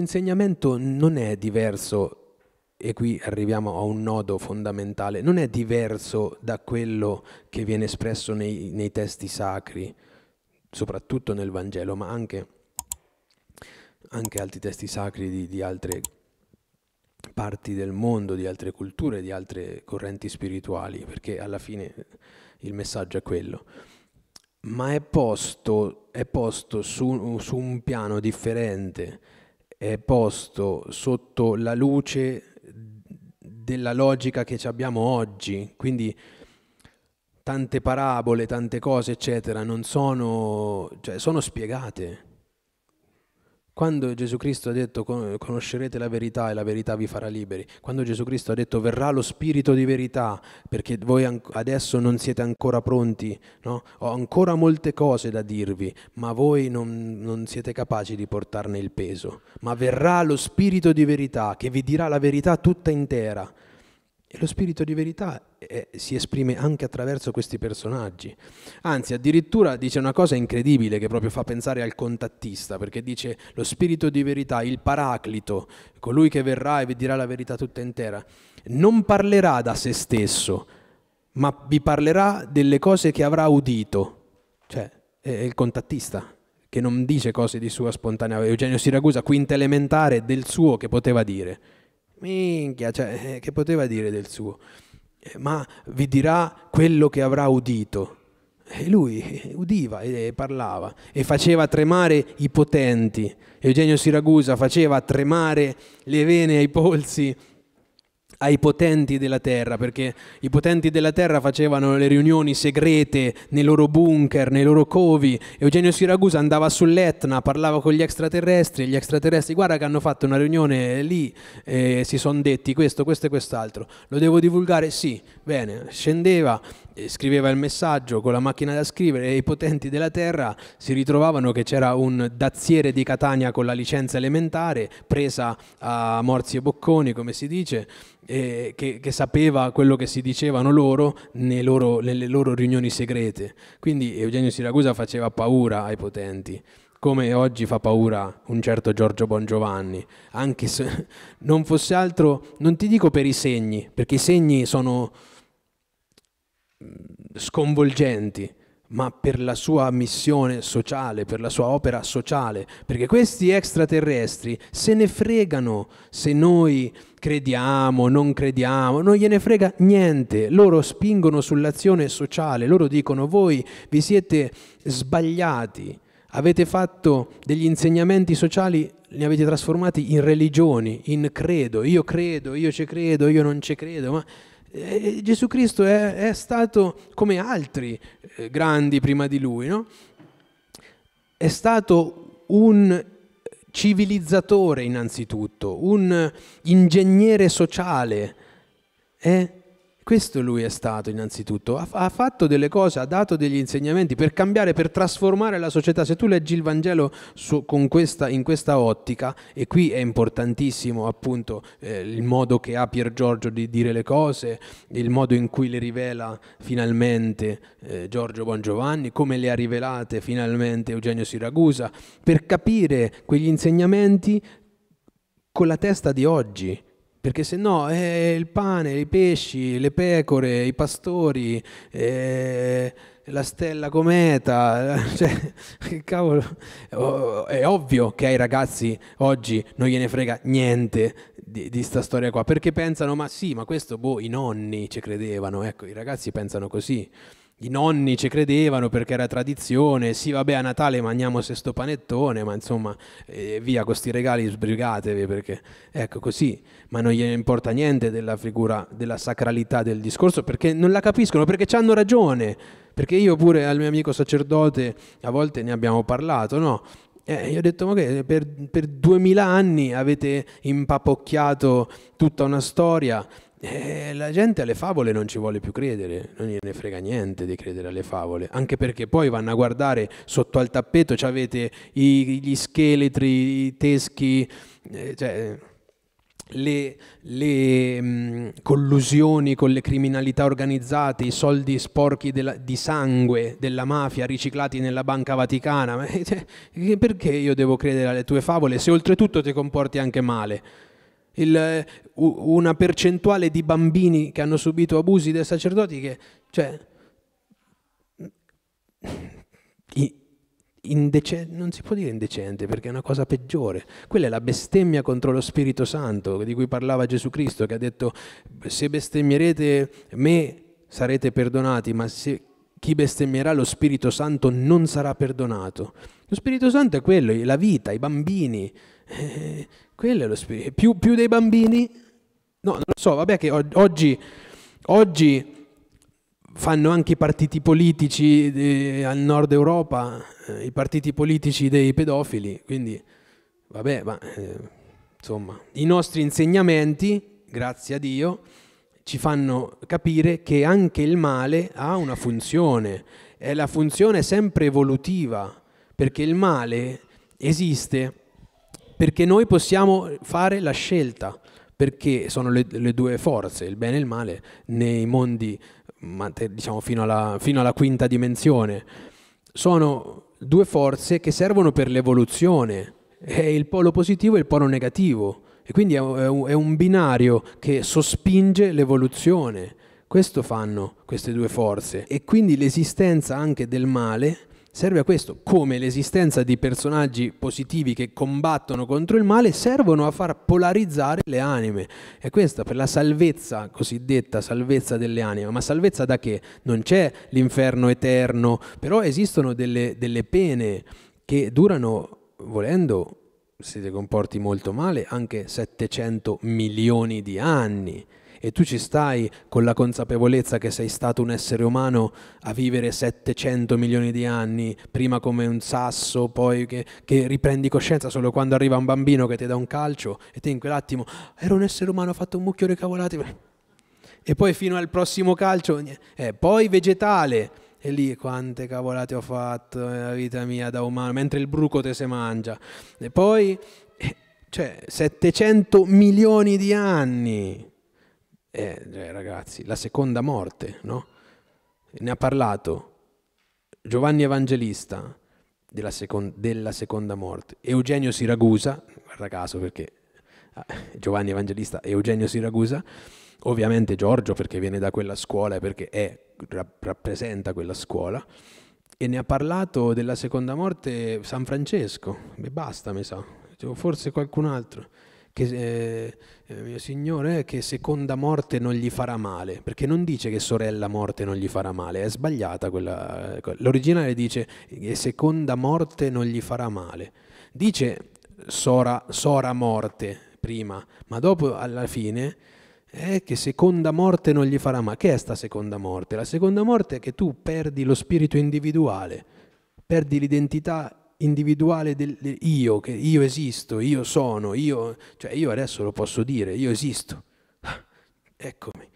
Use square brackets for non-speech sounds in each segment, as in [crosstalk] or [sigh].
insegnamento non è diverso, e qui arriviamo a un nodo fondamentale, non è diverso da quello che viene espresso nei, nei testi sacri, soprattutto nel Vangelo, ma anche, anche altri testi sacri di, di altre parti del mondo, di altre culture, di altre correnti spirituali, perché alla fine il messaggio è quello. Ma è posto, è posto su, su, un piano differente è posto sotto la luce della logica che abbiamo oggi, quindi tante parabole, tante cose, eccetera, non sono, cioè, sono spiegate quando Gesù Cristo ha detto conoscerete la verità e la verità vi farà liberi, quando Gesù Cristo ha detto verrà lo spirito di verità perché voi adesso non siete ancora pronti, no? ho ancora molte cose da dirvi, ma voi non, non siete capaci di portarne il peso, ma verrà lo spirito di verità che vi dirà la verità tutta intera. E lo spirito di verità eh, si esprime anche attraverso questi personaggi. Anzi, addirittura dice una cosa incredibile che proprio fa pensare al contattista, perché dice lo spirito di verità, il paraclito, colui che verrà e vi dirà la verità tutta intera, non parlerà da se stesso, ma vi parlerà delle cose che avrà udito. Cioè, è il contattista che non dice cose di sua spontanea. Eugenio Siragusa, quinta elementare, del suo che poteva dire minchia, cioè, eh, che poteva dire del suo? Eh, ma vi dirà quello che avrà udito. E lui eh, udiva e parlava e faceva tremare i potenti. Eugenio Siragusa faceva tremare le vene ai polsi ai potenti della terra, perché i potenti della terra facevano le riunioni segrete nei loro bunker, nei loro covi. Eugenio Siragusa andava sull'Etna, parlava con gli extraterrestri, gli extraterrestri guarda che hanno fatto una riunione lì e si sono detti questo, questo e quest'altro. Lo devo divulgare? Sì, bene, scendeva, eh, scriveva il messaggio con la macchina da scrivere e i potenti della terra si ritrovavano che c'era un daziere di Catania con la licenza elementare presa a morsi e bocconi come si dice eh, che, che, sapeva quello che si dicevano loro, loro nelle loro riunioni segrete quindi Eugenio Siracusa faceva paura ai potenti come oggi fa paura un certo Giorgio Bongiovanni, anche se non fosse altro, non ti dico per i segni, perché i segni sono, sconvolgenti, ma per la sua missione sociale, per la sua opera sociale, perché questi extraterrestri se ne fregano se noi crediamo, non crediamo, non gliene frega niente, loro spingono sull'azione sociale, loro dicono voi vi siete sbagliati, avete fatto degli insegnamenti sociali, li avete trasformati in religioni, in credo, io credo, io ci credo, io non ci credo, ma eh, eh, Gesù Cristo è, è, stato come altri eh, grandi prima di lui, no? È stato un civilizzatore innanzitutto, un ingegnere sociale, è questo lui è stato innanzitutto, ha, fatto delle cose, ha dato degli insegnamenti per cambiare, per trasformare la società. Se tu leggi il Vangelo su, questa, in questa ottica, e qui è importantissimo appunto eh, il modo che ha Pier Giorgio di dire le cose, il modo in cui le rivela finalmente eh, Giorgio Bongiovanni, come le ha rivelate finalmente Eugenio Siragusa, per capire quegli insegnamenti con la testa di oggi perché se no eh, il pane, i pesci, le pecore, i pastori, eh, la stella cometa, [laughs] cioè, che cavolo, oh, è ovvio che ai ragazzi oggi non gliene frega niente di, di sta storia qua, perché pensano ma sì, ma questo boh, i nonni ci credevano, ecco, i ragazzi pensano così i nonni ci credevano perché era tradizione, sì vabbè a Natale mangiamo sesto panettone, ma insomma eh, via questi regali sbrigatevi perché ecco così, ma non gli importa niente della figura, della sacralità del discorso perché non la capiscono, perché ci hanno ragione, perché io pure al mio amico sacerdote a volte ne abbiamo parlato, no? Eh, io ho detto, ma che per, duemila anni avete impapocchiato tutta una storia e eh, la gente alle favole non ci vuole più credere, non gliene frega niente di credere alle favole, anche perché poi vanno a guardare sotto al tappeto, avete i, gli scheletri, i teschi, eh, cioè, le, le mh, mm, collusioni con le criminalità organizzate, i soldi sporchi della, di sangue della mafia riciclati nella Banca Vaticana. Ma, [laughs] eh, cioè, perché io devo credere alle tue favole se oltretutto ti comporti anche male? il, eh, una percentuale di bambini che hanno subito abusi dai sacerdoti che, cioè, Indecente, non si può dire indecente perché è una cosa peggiore. Quella è la bestemmia contro lo Spirito Santo di cui parlava Gesù Cristo che ha detto se bestemmierete me sarete perdonati, ma se chi bestemmierà lo Spirito Santo non sarà perdonato. Lo Spirito Santo è quello, la vita, i bambini, eh, quello è lo Spirito. Più, più, dei bambini? No, non lo so, vabbè che oggi, oggi fanno anche i partiti politici de, eh, al nord Europa, eh, i partiti politici dei pedofili, quindi vabbè, ma eh, insomma, i nostri insegnamenti, grazie a Dio, ci fanno capire che anche il male ha una funzione e la funzione è sempre evolutiva, perché il male esiste perché noi possiamo fare la scelta, perché sono le, le due forze, il bene e il male, nei mondi, diciamo fino alla, fino alla quinta dimensione. Sono due forze che servono per l'evoluzione, è il polo positivo e il polo negativo. E quindi è un, binario che sospinge l'evoluzione. Questo fanno queste due forze. E quindi l'esistenza anche del male serve a questo, come l'esistenza di personaggi positivi che combattono contro il male servono a far polarizzare le anime. E questa per la salvezza, cosiddetta salvezza delle anime, ma salvezza da che? Non c'è l'inferno eterno, però esistono delle, delle pene che durano, volendo, se ti comporti molto male, anche 700 milioni di anni. E tu ci stai con la consapevolezza che sei stato un essere umano a vivere 700 milioni di anni, prima come un sasso, poi che, che riprendi coscienza solo quando arriva un bambino che ti dà un calcio e te in quell'attimo ero un essere umano, ho fatto un mucchio di cavolate. E poi fino al prossimo calcio, eh, poi vegetale, e lì quante cavolate ho fatto nella vita mia da umano, mentre il bruco te se mangia. E poi, eh, cioè, 700 milioni di anni. Eh, cioè, ragazzi, la seconda morte, no? Ne ha parlato Giovanni Evangelista della, seconda, della seconda morte. Eugenio Siragusa, guarda caso perché ah, Giovanni Evangelista e Eugenio Siragusa, ovviamente Giorgio perché viene da quella scuola e perché è, rappresenta quella scuola, e ne ha parlato della seconda morte San Francesco, e basta mi sa, cioè, forse qualcun altro. Che, eh, eh, mio Signore, che seconda morte non gli farà male, perché non dice che sorella morte non gli farà male, è sbagliata quella. L'originale dice che seconda morte non gli farà male. Dice sora, sora morte prima, ma dopo alla fine eh, che seconda morte non gli farà mai. Che è sta seconda morte? La seconda morte è che tu perdi lo spirito individuale, perdi l'identità individuale del, del io, che io esisto, io sono, io, cioè io adesso lo posso dire, io esisto. Ah, eccomi.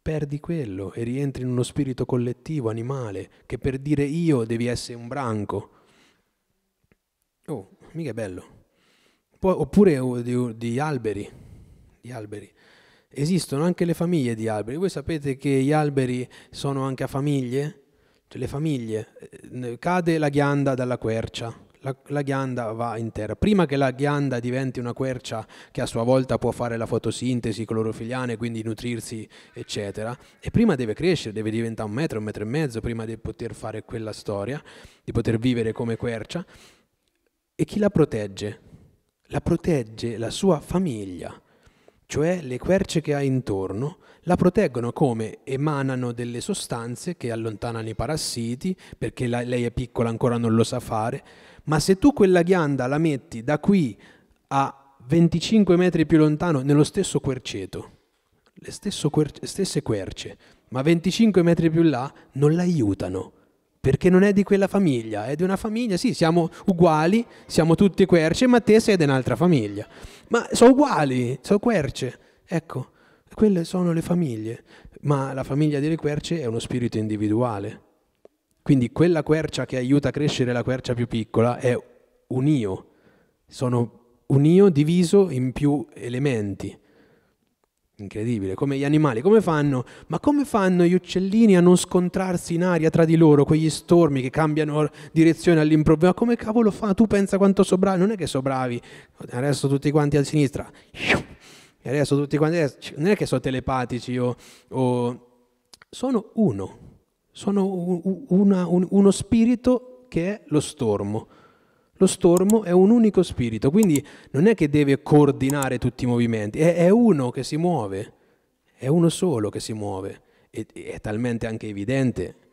Perdi quello e rientri in uno spirito collettivo, animale, che per dire io devi essere un branco. Oh, mica è bello. Poi, oppure oh, di, di alberi, di alberi Esistono anche le famiglie di alberi. Voi sapete che gli alberi sono anche a famiglie? Cioè le famiglie. Eh, cade la ghianda dalla quercia, la, la, ghianda va in terra. Prima che la ghianda diventi una quercia che a sua volta può fare la fotosintesi clorofiliana e quindi nutrirsi, eccetera, e prima deve crescere, deve diventare un metro, un metro e mezzo, prima di poter fare quella storia, di poter vivere come quercia. E chi la protegge? La protegge la sua famiglia cioè le querce che ha intorno, la proteggono come emanano delle sostanze che allontanano i parassiti, perché la, lei è piccola ancora non lo sa fare, ma se tu quella ghianda la metti da qui a 25 metri più lontano nello stesso querceto, le querce, stesse querce, ma 25 metri più là non l'aiutano perché non è di quella famiglia, è di una famiglia, sì, siamo uguali, siamo tutti querce, ma te sei di un'altra famiglia. Ma sono uguali, sono querce. Ecco, quelle sono le famiglie, ma la famiglia delle querce è uno spirito individuale. Quindi quella quercia che aiuta a crescere la quercia più piccola è un io, sono un io diviso in più elementi. Incredibile, come gli animali, come fanno? Ma come fanno gli uccellini a non scontrarsi in aria tra di loro, quegli stormi che cambiano direzione all'improvviso? Ma come cavolo fa? Tu pensa quanto sobravi? Non è che sobravi, adesso tutti quanti a sinistra, e adesso tutti quanti, non è che sono telepatici o... o sono uno, sono una, un, uno spirito che è lo stormo. Lo stormo è un unico spirito, quindi non è che deve coordinare tutti i movimenti, è, è uno che si muove, è uno solo che si muove. E, è talmente anche evidente